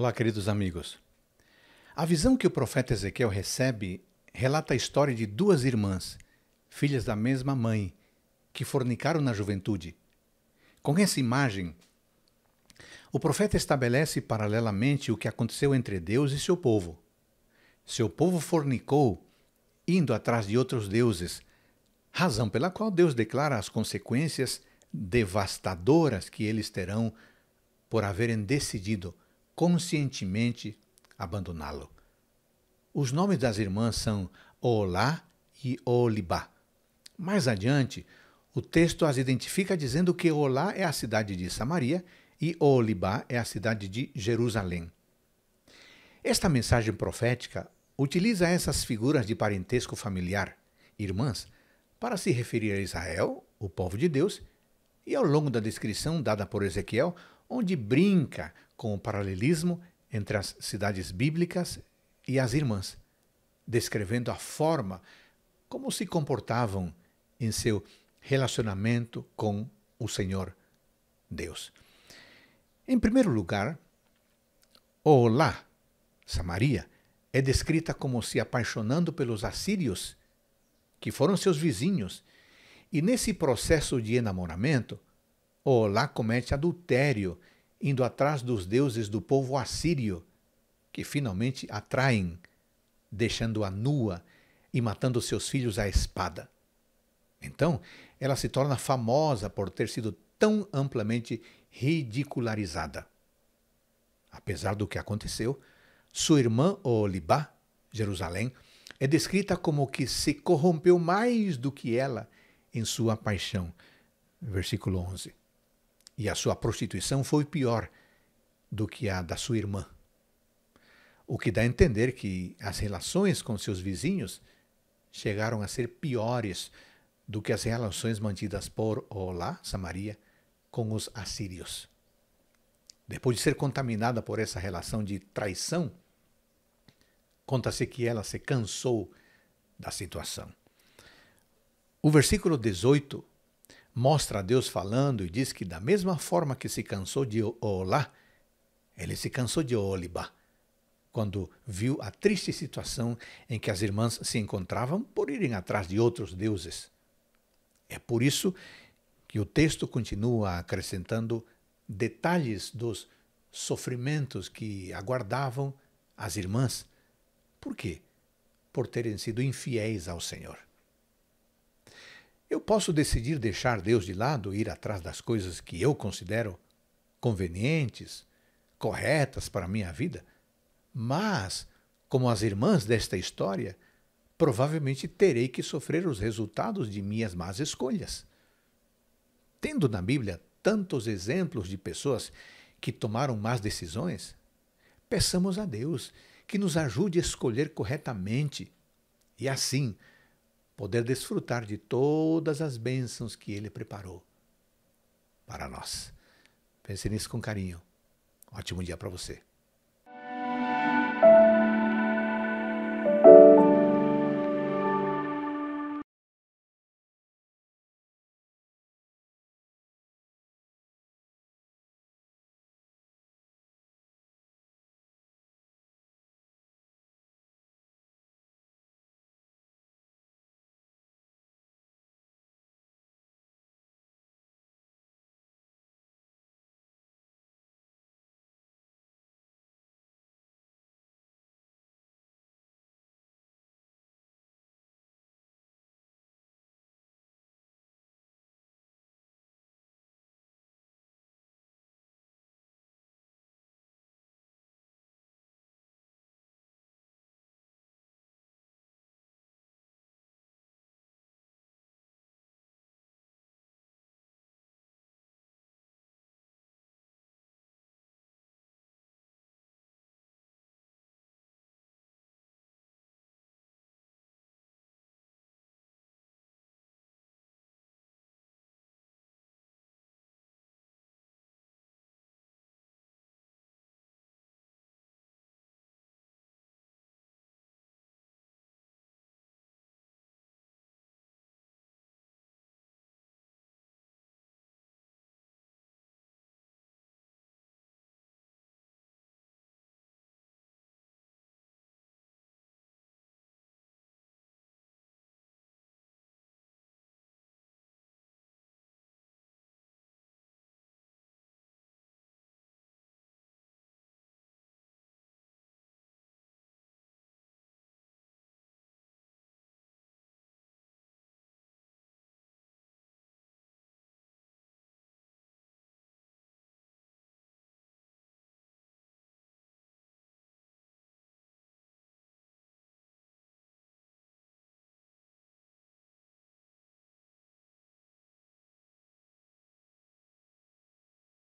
Olá, queridos amigos. A visão que o profeta Ezequiel recebe relata a história de duas irmãs, filhas da mesma mãe, que fornicaram na juventude. Com essa imagem, o profeta estabelece paralelamente o que aconteceu entre Deus e seu povo. Seu povo fornicou, indo atrás de outros deuses, razão pela qual Deus declara as consequências devastadoras que eles terão por haverem decidido conscientemente abandoná-lo. Os nomes das irmãs são Olá e Olibá. Mais adiante, o texto as identifica dizendo que Olá é a cidade de Samaria e Olibá é a cidade de Jerusalém. Esta mensagem profética utiliza essas figuras de parentesco familiar, irmãs, para se referir a Israel, o povo de Deus, e ao longo da descrição dada por Ezequiel, onde brinca com o paralelismo entre as cidades bíblicas e as irmãs, descrevendo a forma como se comportavam em seu relacionamento com o Senhor Deus. Em primeiro lugar, Olá, Samaria, é descrita como se apaixonando pelos assírios, que foram seus vizinhos, e nesse processo de enamoramento, Olá comete adultério indo atrás dos deuses do povo assírio, que finalmente a traem, deixando-a nua e matando seus filhos à espada. Então, ela se torna famosa por ter sido tão amplamente ridicularizada. Apesar do que aconteceu, sua irmã Olibá, Jerusalém, é descrita como que se corrompeu mais do que ela em sua paixão. Versículo 11 e a sua prostituição foi pior do que a da sua irmã. O que dá a entender que as relações com seus vizinhos chegaram a ser piores do que as relações mantidas por Olá, Samaria, com os assírios. Depois de ser contaminada por essa relação de traição, conta-se que ela se cansou da situação. O versículo 18 mostra a Deus falando e diz que, da mesma forma que se cansou de Olá, ele se cansou de Olibá, quando viu a triste situação em que as irmãs se encontravam por irem atrás de outros deuses. É por isso que o texto continua acrescentando detalhes dos sofrimentos que aguardavam as irmãs. Por quê? Por terem sido infiéis ao Senhor. Eu posso decidir deixar Deus de lado, ir atrás das coisas que eu considero convenientes, corretas para a minha vida, mas, como as irmãs desta história, provavelmente terei que sofrer os resultados de minhas más escolhas. Tendo na Bíblia tantos exemplos de pessoas que tomaram más decisões, peçamos a Deus que nos ajude a escolher corretamente e assim poder desfrutar de todas as bênçãos que Ele preparou para nós. Pense nisso com carinho. ótimo dia para você.